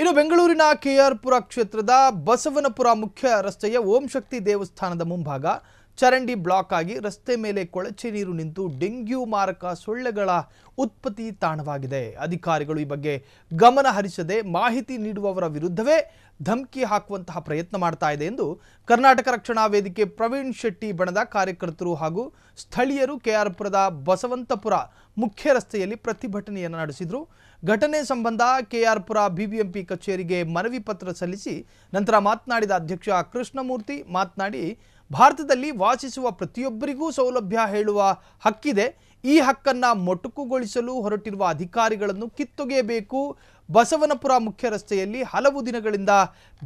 ಇನ್ನು ಬೆಂಗಳೂರಿನ ಕೆಆರ್ಪುರ ಕ್ಷೇತ್ರದ ಬಸವನಪುರ ಮುಖ್ಯ ರಸ್ತೆಯ ಓಂ ಶಕ್ತಿ ದೇವಸ್ಥಾನದ ಮುಂಭಾಗ ಚರಂಡಿ ಬ್ಲಾಕ್ ಆಗಿ ರಸ್ತೆ ಮೇಲೆ ಕೊಳಚೆ ನೀರು ನಿಂತು ಡೆಂಗ್ಯೂ ಮಾರಕ ಸೊಳ್ಳೆಗಳ ಉತ್ಪತ್ತಿ ತಾಣವಾಗಿದೆ ಅಧಿಕಾರಿಗಳು ಈ ಬಗ್ಗೆ ಗಮನ ಹರಿಸದೆ ಮಾಹಿತಿ ನೀಡುವವರ ವಿರುದ್ಧವೇ ಧಮಕಿ ಹಾಕುವಂತಹ ಪ್ರಯತ್ನ ಮಾಡ್ತಾ ಇದೆ ಎಂದು ಕರ್ನಾಟಕ ರಕ್ಷಣಾ ವೇದಿಕೆ ಪ್ರವೀಣ್ ಶೆಟ್ಟಿ ಬಣದ ಕಾರ್ಯಕರ್ತರು ಹಾಗೂ ಸ್ಥಳೀಯರು ಕೆಆರ್ಪುರದ ಬಸವಂತಪುರ ಮುಖ್ಯ ರಸ್ತೆಯಲ್ಲಿ ಪ್ರತಿಭಟನೆಯನ್ನು ನಡೆಸಿದರು ಘಟನೆ ಸಂಬಂಧ ಕೆಆರ್ಪುರ ಬಿಬಿಎಂಪಿ ಕಚೇರಿಗೆ ಮನವಿ ಪತ್ರ ಸಲ್ಲಿಸಿ ನಂತರ ಮಾತನಾಡಿದ ಅಧ್ಯಕ್ಷ ಕೃಷ್ಣಮೂರ್ತಿ ಮಾತನಾಡಿ ಭಾರತದಲ್ಲಿ ವಾಸಿಸುವ ಪ್ರತಿಯೊಬ್ಬರಿಗೂ ಸೌಲಭ್ಯ ಹೇಳುವ ಹಕ್ಕಿದೆ ಈ ಹಕ್ಕನ್ನು ಮೊಟಕುಗೊಳಿಸಲು ಹೊರಟಿರುವ ಅಧಿಕಾರಿಗಳನ್ನು ಕಿತ್ತೊಗೆಯಬೇಕು ಬಸವನಪುರ ಮುಖ್ಯ ರಸ್ತೆಯಲ್ಲಿ ಹಲವು ದಿನಗಳಿಂದ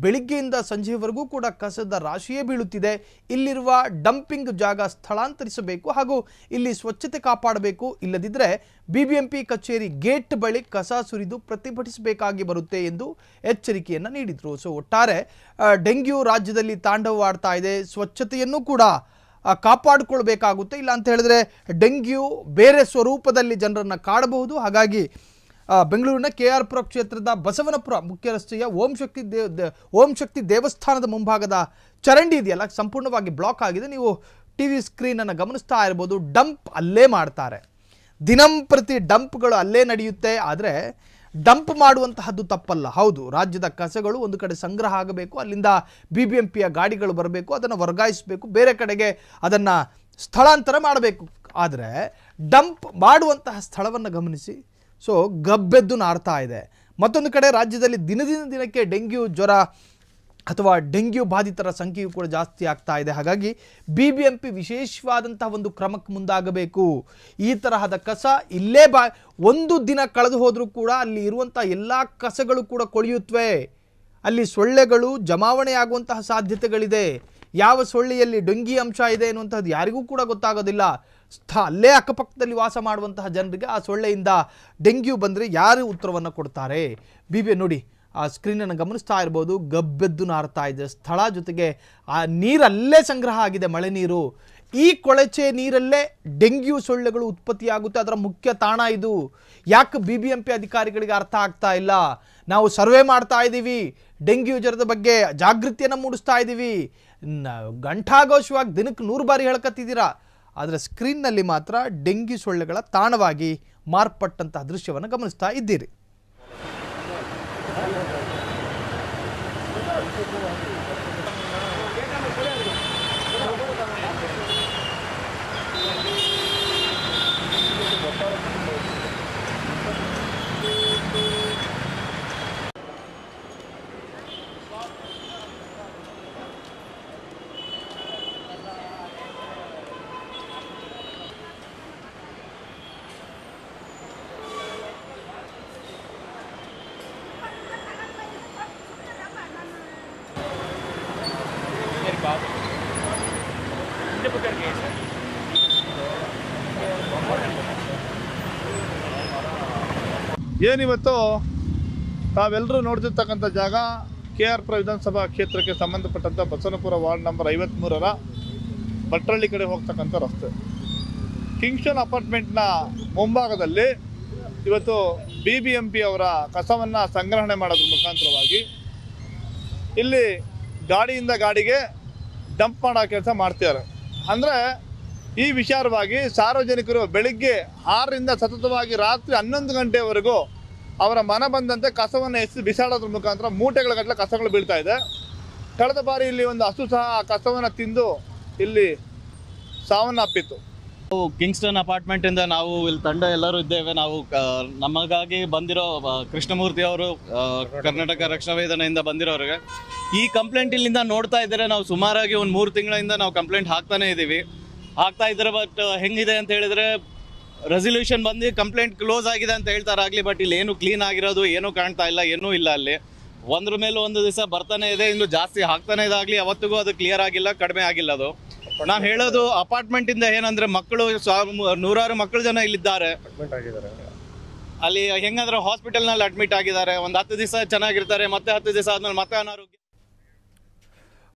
ಬೆಳಿಗ್ಗೆಯಿಂದ ಸಂಜೆವರೆಗೂ ಕೂಡ ಕಸದ ರಾಶಿಯೇ ಬೀಳುತ್ತಿದೆ ಇಲ್ಲಿರುವ ಡಂಪಿಂಗ್ ಜಾಗ ಸ್ಥಳಾಂತರಿಸಬೇಕು ಹಾಗೂ ಇಲ್ಲಿ ಸ್ವಚ್ಛತೆ ಕಾಪಾಡಬೇಕು ಇಲ್ಲದಿದ್ದರೆ ಬಿಬಿಎಂಪಿ ಕಚೇರಿ ಗೇಟ್ ಬಳಿ ಕಸ ಸುರಿದು ಪ್ರತಿಭಟಿಸಬೇಕಾಗಿ ಬರುತ್ತೆ ಎಂದು ಎಚ್ಚರಿಕೆಯನ್ನು ನೀಡಿದರು ಸೊ ಒಟ್ಟಾರೆ ಡೆಂಗ್ಯೂ ರಾಜ್ಯದಲ್ಲಿ ತಾಂಡವವಾಡ್ತಾ ಇದೆ ಸ್ವಚ್ಛತೆಯನ್ನು ಕೂಡ ಕಾಪಾಡಿಕೊಳ್ಬೇಕಾಗುತ್ತೆ ಇಲ್ಲ ಅಂತ ಹೇಳಿದ್ರೆ ಡೆಂಗ್ಯೂ ಬೇರೆ ಸ್ವರೂಪದಲ್ಲಿ ಜನರನ್ನು ಕಾಡಬಹುದು ಹಾಗಾಗಿ ಬೆಂಗಳೂರಿನ ಕೆ ಆರ್ ಪುರ ಕ್ಷೇತ್ರದ ಬಸವನಪುರ ಮುಖ್ಯ ರಸ್ತೆಯ ಓಂ ಶಕ್ತಿ ದೇವ ಓಂ ಶಕ್ತಿ ದೇವಸ್ಥಾನದ ಮುಂಭಾಗದ ಚರಂಡಿ ಇದೆಯಲ್ಲ ಸಂಪೂರ್ಣವಾಗಿ ಬ್ಲಾಕ್ ಆಗಿದೆ ನೀವು ಟಿ ವಿ ಸ್ಕ್ರೀನನ್ನು ಗಮನಿಸ್ತಾ ಇರ್ಬೋದು ಡಂಪ್ ಅಲ್ಲೇ ಮಾಡ್ತಾರೆ ದಿನಂಪ್ರತಿ ಡಂಪ್ಗಳು ಅಲ್ಲೇ ನಡೆಯುತ್ತೆ ಆದರೆ ಡಂಪ್ ಮಾಡುವಂತಹದ್ದು ತಪ್ಪಲ್ಲ ಹೌದು ರಾಜ್ಯದ ಕಸಗಳು ಒಂದು ಕಡೆ ಸಂಗ್ರಹ ಆಗಬೇಕು ಅಲ್ಲಿಂದ ಬಿ ಬಿ ಎಂ ಪಿಯ ಗಾಡಿಗಳು ಬರಬೇಕು ಅದನ್ನು ವರ್ಗಾಯಿಸಬೇಕು ಬೇರೆ ಕಡೆಗೆ ಅದನ್ನು ಸ್ಥಳಾಂತರ ಮಾಡಬೇಕು ಆದರೆ ಡಂಪ್ ಮಾಡುವಂತಹ ಸ್ಥಳವನ್ನು ಗಮನಿಸಿ ಸೊ ಗಬ್ಬೆದ್ದು ನಾರ್ತಾ ಇದೆ ಮತ್ತೊಂದು ಕಡೆ ರಾಜ್ಯದಲ್ಲಿ ದಿನದಿಂದ ದಿನಕ್ಕೆ ಡೆಂಗ್ಯೂ ಜ್ವರ ಅಥವಾ ಡೆಂಗ್ಯೂ ಬಾಧಿತರ ಸಂಖ್ಯೆಯು ಕೂಡ ಜಾಸ್ತಿ ಆಗ್ತಾ ಇದೆ ಹಾಗಾಗಿ ಬಿ ಬಿ ಎಂ ಪಿ ವಿಶೇಷವಾದಂತಹ ಒಂದು ಕ್ರಮಕ್ಕೆ ಮುಂದಾಗಬೇಕು ಈ ತರಹದ ಕಸ ಇಲ್ಲೇ ಬಾ ಒಂದು ದಿನ ಕಳೆದು ಹೋದರೂ ಕೂಡ ಅಲ್ಲಿ ಇರುವಂಥ ಎಲ್ಲ ಕಸಗಳು ಕೂಡ ಕೊಳೆಯುತ್ತವೆ ಅಲ್ಲಿ ಸೊಳ್ಳೆಗಳು ಜಮಾವಣೆಯಾಗುವಂತಹ ಸಾಧ್ಯತೆಗಳಿದೆ ಯಾವ ಸೊಳ್ಳೆಯಲ್ಲಿ ಡೊಂಗಿ ಅಂಶ ಇದೆ ಅನ್ನುವಂಥದ್ದು ಯಾರಿಗೂ ಕೂಡ ಗೊತ್ತಾಗೋದಿಲ್ಲ ಸ್ಥ ಅಲ್ಲೇ ಅಕ್ಕಪಕ್ಕದಲ್ಲಿ ವಾಸ ಮಾಡುವಂತಹ ಜನರಿಗೆ ಆ ಸೊಳ್ಳೆಯಿಂದ ಡೆಂಗ್ಯೂ ಬಂದರೆ ಯಾರು ಉತ್ತರವನ್ನು ಕೊಡ್ತಾರೆ ಬಿ ಬಿ ನೋಡಿ ಆ ಸ್ಕ್ರೀನನ್ನು ಗಮನಿಸ್ತಾ ಇರ್ಬೋದು ಗಬ್ಬೆದ್ದು ನಾರ್ತಾ ಇದೆ ಸ್ಥಳ ಜೊತೆಗೆ ಆ ನೀರಲ್ಲೇ ಸಂಗ್ರಹ ಆಗಿದೆ ಮಳೆ ನೀರು ಈ ಕೊಳಚೆ ನೀರಲ್ಲೇ ಡೆಂಗ್ಯೂ ಸೊಳ್ಳೆಗಳು ಉತ್ಪತ್ತಿಯಾಗುತ್ತೆ ಅದರ ಮುಖ್ಯ ತಾಣ ಇದು ಯಾಕೆ ಬಿ ಬಿ ಎಂ ಪಿ ಅಧಿಕಾರಿಗಳಿಗೆ ಅರ್ಥ ಆಗ್ತಾ ಇಲ್ಲ ನಾವು ಸರ್ವೆ ಮಾಡ್ತಾ ಇದ್ದೀವಿ ಡೆಂಗ್ಯೂ ಜ್ವರದ ಬಗ್ಗೆ ಜಾಗೃತಿಯನ್ನು ಮೂಡಿಸ್ತಾ ಇದ್ದೀವಿ ಗಂಟಾಘೋಷವಾಗಿ ದಿನಕ್ಕೆ ನೂರು ಬಾರಿ ಹೇಳ್ಕತ್ತಿದ್ದೀರಾ ಆದರೆ ಸ್ಕ್ರೀನ್ನಲ್ಲಿ ಮಾತ್ರ ಡೆಂಗ್ಯೂ ಸೊಳ್ಳೆಗಳ ತಾಣವಾಗಿ ಮಾರ್ಪಟ್ಟಂತಹ ದೃಶ್ಯವನ್ನು ಗಮನಿಸ್ತಾ ಇದ್ದೀರಿ गए सर ಏನಿವತ್ತು ತಾವೆಲ್ಲರೂ ನೋಡ್ತಿರ್ತಕ್ಕಂಥ ಜಾಗ ಕೆ ಆರ್ ಪುರ ವಿಧಾನಸಭಾ ಕ್ಷೇತ್ರಕ್ಕೆ ಸಂಬಂಧಪಟ್ಟಂಥ ಬಸವನಪುರ ವಾರ್ಡ್ ನಂಬರ್ ಐವತ್ತ್ಮೂರರ ಭಟ್ರಳ್ಳಿ ಕಡೆ ಹೋಗ್ತಕ್ಕಂಥ ರಸ್ತೆ ಕಿಂಗ್ಸ್ಟನ್ ಅಪಾರ್ಟ್ಮೆಂಟ್ನ ಮುಂಭಾಗದಲ್ಲಿ ಇವತ್ತು ಬಿ ಬಿ ಎಂ ಪಿ ಅವರ ಕಸವನ್ನು ಸಂಗ್ರಹಣೆ ಮಾಡೋದ್ರ ಮುಖಾಂತರವಾಗಿ ಇಲ್ಲಿ ಗಾಡಿಯಿಂದ ಗಾಡಿಗೆ ಡಂಪ್ ಮಾಡೋ ಕೆಲಸ ಮಾಡ್ತಿದ್ದಾರೆ ಅಂದರೆ ಈ ವಿಚಾರವಾಗಿ ಸಾರ್ವಜನಿಕರು ಬೆಳಿಗ್ಗೆ ಆರರಿಂದ ಸತತವಾಗಿ ರಾತ್ರಿ ಹನ್ನೊಂದು ಗಂಟೆವರೆಗೂ ಅವರ ಮನ ಬಂದಂತೆ ಕಸವನ್ನು ಎಸಿ ಬಿಸಾಡೋದ್ರ ಮುಖಾಂತರ ಮೂಟೆಗಳ ಗಟ್ಟಲೆ ಕಸಗಳು ಬೀಳ್ತಾ ಇದೆ ಕಳೆದ ಬಾರಿ ಇಲ್ಲಿ ಒಂದು ಹಸು ಸಹ ಆ ಕಸವನ್ನು ತಿಂದು ಇಲ್ಲಿ ಸಾವನ್ನಪ್ಪಿತ್ತು ಕಿಂಗ್ಸ್ಟನ್ ಅಪಾರ್ಟ್ಮೆಂಟ್ ಇಂದ ನಾವು ಇಲ್ಲಿ ತಂಡ ಎಲ್ಲರೂ ಇದ್ದೇವೆ ನಾವು ನಮಗಾಗಿ ಬಂದಿರೋ ಕೃಷ್ಣಮೂರ್ತಿ ಅವರು ಕರ್ನಾಟಕ ರಕ್ಷಣಾ ವೇದನೆಯಿಂದ ಬಂದಿರೋರಿಗೆ ಈ ಕಂಪ್ಲೇಂಟ್ ಇಲ್ಲಿಂದ ನೋಡ್ತಾ ಇದ್ದಾರೆ ನಾವು ಸುಮಾರಾಗಿ ಒಂದು ಮೂರು ತಿಂಗಳಿಂದ ನಾವು ಕಂಪ್ಲೇಂಟ್ ಹಾಕ್ತಾನೆ ಇದ್ದೀವಿ ಹಾಕ್ತಾ ಇದ್ರೆ ಬಟ್ ಹೆಂಗಿದೆ ಅಂತ ಹೇಳಿದ್ರೆ ರೆಸಲ್ಯೂಷನ್ ಬಂದು ಕಂಪ್ಲೇಂಟ್ ಕ್ಲೋಸ್ ಆಗಿದೆ ಅಂತ ಹೇಳ್ತಾರಾಗಲಿ ಬಟ್ ಇಲ್ಲಿ ಏನು ಕ್ಲೀನ್ ಆಗಿರೋದು ಏನೂ ಕಾಣ್ತಾ ಇಲ್ಲ ಏನೂ ಇಲ್ಲ ಅಲ್ಲಿ ಒಂದ್ರ ಮೇಲೆ ಒಂದು ದಿವಸ ಬರ್ತಾನೆ ಇದೆ ಇನ್ನು ಜಾಸ್ತಿ ಹಾಕ್ತಾನೆ ಇದಾಗಲಿ ಅವತ್ತಿಗೂ ಅದು ಕ್ಲಿಯರ್ ಆಗಿಲ್ಲ ಕಡಿಮೆ ಆಗಿಲ್ಲ ಅದು ನಾವು ಹೇಳೋದು ಅಪಾರ್ಟ್ಮೆಂಟ್ ಇಂದ ಏನಂದ್ರೆ ಮಕ್ಕಳು ನೂರಾರು ಮಕ್ಕಳು ಜನ ಇಲ್ಲಿದ್ದಾರೆ ಅಲ್ಲಿ ಹೆಂಗಂದ್ರೆ ಹಾಸ್ಪಿಟಲ್ ನಲ್ಲಿ ಅಡ್ಮಿಟ್ ಆಗಿದ್ದಾರೆ ಒಂದ್ ಹತ್ತು ದಿವಸ ಚೆನ್ನಾಗಿರ್ತಾರೆ ಮತ್ತೆ ಹತ್ತು ದಿವಸ ಆದ್ಮೇಲೆ ಮತ್ತೆ ಅನಾರೋಗ್ಯ